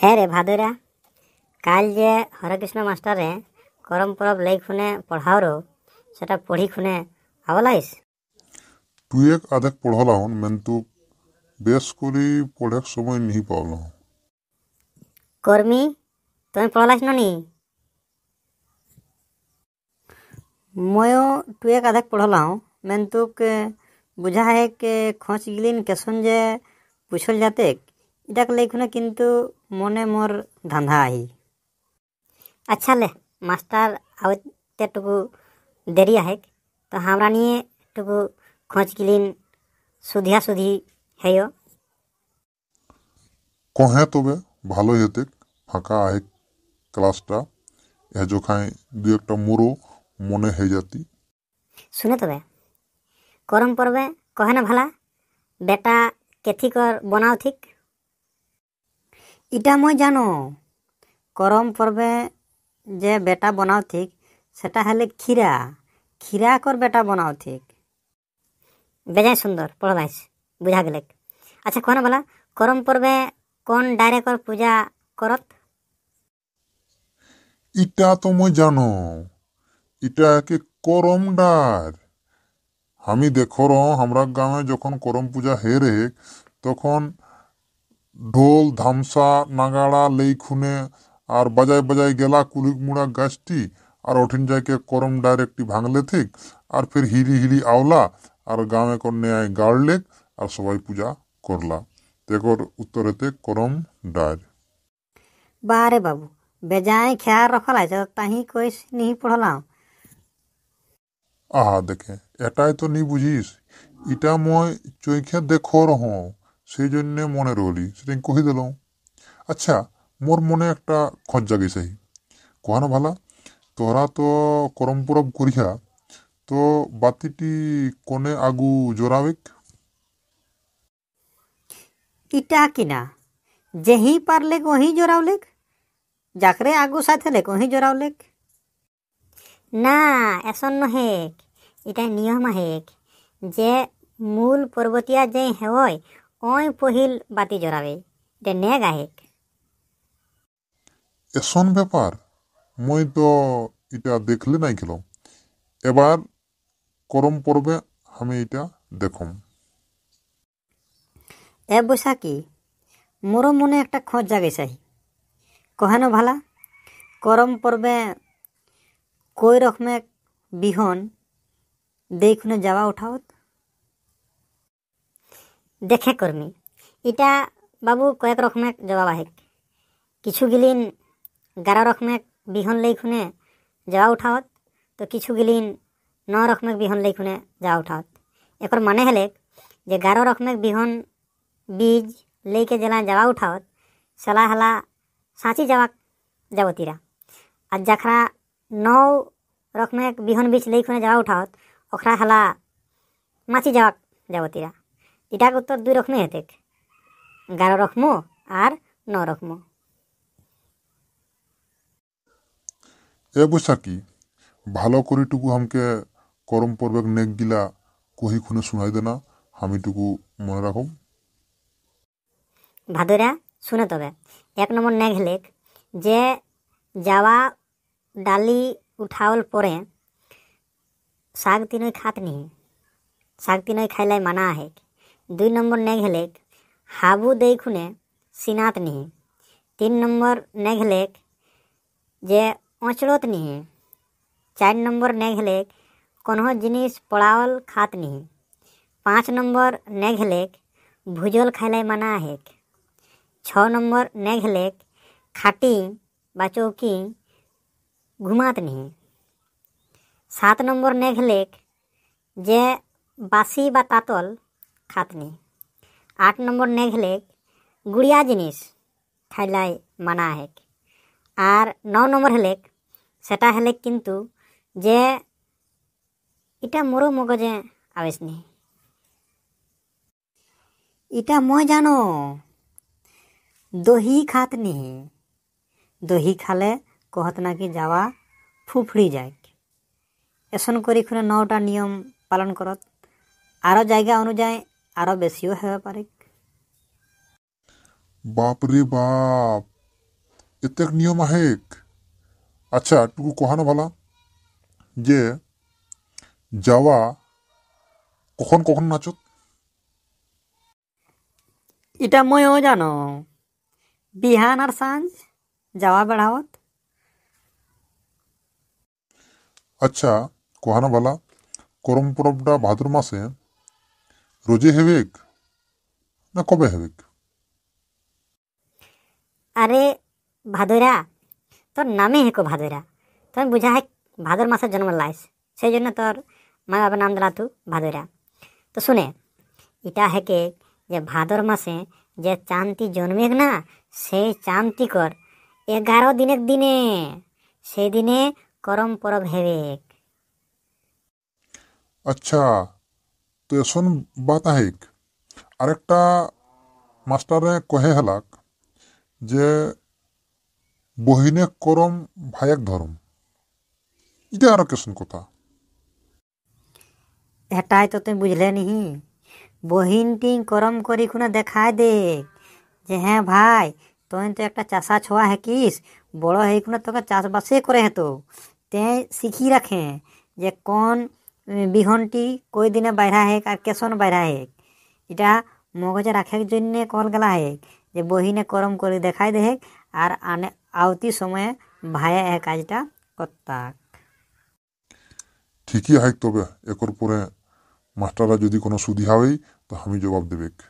हाँ रे भादरा कल जे हरे कृष्ण मास्टर करम परब लेख खुने पढ़ाओ रो सेटा पढ़ी खुने आवलाइस तू एक आधे पढ़ाला हूँ मैं तो बेस कोरी पढ़ाक समय नहीं पावला हूँ कर्मी तो मैं पढ़ाला इसनो नहीं मैं एक आधे पढ़ाला हूँ मैं तुक बुझा है के खोच गिलीन कैसन जे पूछल जाते ইটাক লেখুনে কিন্তু মনে মোর ধান্ধা আহি আচ্ছা লে মাস্টার আউতেটুকু দেরি আহেক তো হামরা নিয়ে টুকু খোঁজ কিলিন সুধিয়া সুধি হেয় কহে তবে ভালো হেতে ফাঁকা আহেক ক্লাসটা এ জোখায় দু একটা মোরও মনে হয়ে যাতি শুনে তবে করম পর্বে কহে না ভালা বেটা কেথিকর বনাও ঠিক ইটা মই জানো করম পর্বে যে বেটা বনাও ঠিক সেটা হলে ক্ষীরা ক্ষীরা কর বেটা বনাও ঠিক বেজায় সুন্দর পড়াইস বুঝা গেলে আচ্ছা কোন বলা করম পর্বে কোন ডাইরে কর পূজা করত ইটা তো মই জানো কি করম ডার আমি দেখো আমরা গ্রামে যখন করম পূজা হে রে তখন ঢোল ধামসা নাগাড়া লেই খুনে আর বাজায় বাজায় গেলা মুড়া গাছটি আর অঠিন যাইকে করম ডাইরেক্টি ভাঙলে থেক আর ফের হিরি হিরি আওলা আর গাঁয়ে কর নেয় গাড়লেক আর সবাই পূজা করলা তেকর উত্তরেতে করম ডায়ের বারে বাবু বেজায় খেয়াল রখলাই তাহি কই নিহি পড়লাম আহা দেখে এটাই তো নি বুঝিস ইটা মই চৈখে দেখো রহ সেই জন্যে মনে রলি সেটা কহি দিল আচ্ছা মোর মনে একটা খজ্জা গেছে কহানো ভালা তোরা তো করম পরব করিয়া তো বাতিটি কোনে আগু জোরাবেক ইটা কিনা যেহি পারলে ওহি জোরাওলেক যাকরে আগু সাথে লেক ওহি জোরাওলেক না এসন নহেক এটা নিয়ম আহেক যে মূল পর্বতিয়া যে হেওয় ઓય পহিল বাতি জড়াবে এটা গাহেক এসন ব্যাপার মই তো এটা দেখলে নাই গেল এবার করম পর্বে আমি এটা দেখম এ বৈশাখী মোর মনে একটা খোঁজ জাগে চাই কহেন ভালা করম পর্বে কই রকমের বিহন দেখুনে যাওয়া উঠাওত দেখে কর্মী এটা বাবু কয়েক রকমের জবাবাহিক কিছু গিলিন গারা রকমের বিহন লেখুনে যাওয়া উঠাওত তো কিছু গিলিন ন রকমের বিহন লেখুনে যাওয়া উঠাওত একর মানে হলে যে গারো রকমের বিহন বীজ লেইকে জেলা যাওয়া উঠাওত সেলা হেলা সাঁচি যাওয়া যাবতীরা আর যাখরা নৌ রকমের বিহন বীজ লেইখুনে যাওয়া উঠাওত ওখরা হেলা মাছি যাওয়া যাবতীরা ইটাক উত্তর দুই রকমে হেতেক গারো রকম আর ন রকম এ বুঝার কি ভালো করিটুকু আমাকে করম পর্বেক নেক গিলা কহি খুনে শুনাই দে দেনা হামিটুকু মনে রাখম ভাদুরা শুনে তবে এক নম্বর নেক হেলেক যে যাওয়া ডালি উঠাওল পরে শাক তিনই খাত নিহে শাক তিনই খাইলাই মানা আহেক दुई नम्बर नेघलेक हाबू देखुने सिनात निहे तीन नम्बर नेघलेक जे अचड़त निहे चार नम्बर नेघलेक कन्हो जिनिस पड़ावल खात नहीं पाँच नम्बर नेघलेक भुजल खाइल मना हेक छ नम्बर नेघलेक खाटी बा चौकी घुमात नहीं सात नम्बर नेघलेक जे बासी बा तातल খাতনি আট নম্বর নেঘলেক গুড়িয়া জিনিস খাইলাই মানা হেক আর ন নম্বর হেলেক সেটা হেলেক কিন্তু যে এটা মোর মগজে আবেশনি এটা মই জানো দহি খাতনি দহি খালে কহত নাকি যাওয়া ফুফড়ি যায় এসন করি খুনে নটা নিয়ম পালন করত আরও জায়গা অনুযায়ী आरो बेसियो है पारिक बाप रे बाप इतक नियम है एक अच्छा टुकु कहना भला जे जावा কখন কখন নাচত এটা ময়ও জানো বিহান আর সাঞ্জ যাওয়া বেড়াওত আচ্ছা কহানা বালা করম পরবটা ভাদর মাসে রোজে হ্যাভেক না কবে হ্যাভেক আরে ভাদুরা তোর নামে হেকো ভাদুরা তোর বুঝা হয় ভাদর মাসের জন্ম লাইস সেই জন্য তোর মা বাবার নাম দিলা তু ভাদইরা তো শুনে এটা হেকে যে ভাদর মাসে যে চান্তি জন্মেক না সেই চান্তি কর এগারো দিনের দিনে সেই দিনে করম পরব হেবেক আচ্ছা তো এসন বাত আরেকটা মাস্টারে কহে হেলাক যে বহিনে করম ভায়াক ধরম এটা আরো কেসন কথা এটাই তো তুমি বুঝলে নিহি বহিন টিং করম করি খুনা দেখায় দে যে হ্যাঁ ভাই তুই তো একটা চাষা ছোয়া হেকিস বড় হেকুনা তোকে চাষবাসে করে হেতো তে শিখি রাখে যে কোন বিহনটি কই দিনে বাইরা হেক আর কেসন বাইরা হেক এটা মগজে রাখার জন্যে কল গেলা হেক যে বহিনে করম করে দেখাই দেহেক আর আনে আওতি সময়ে ভায়া এ কাজটা করতাক ঠিকই হাইক তবে একর পরে মাস্টাররা যদি কোনো সুদি হয় তো আমি জবাব দেবেক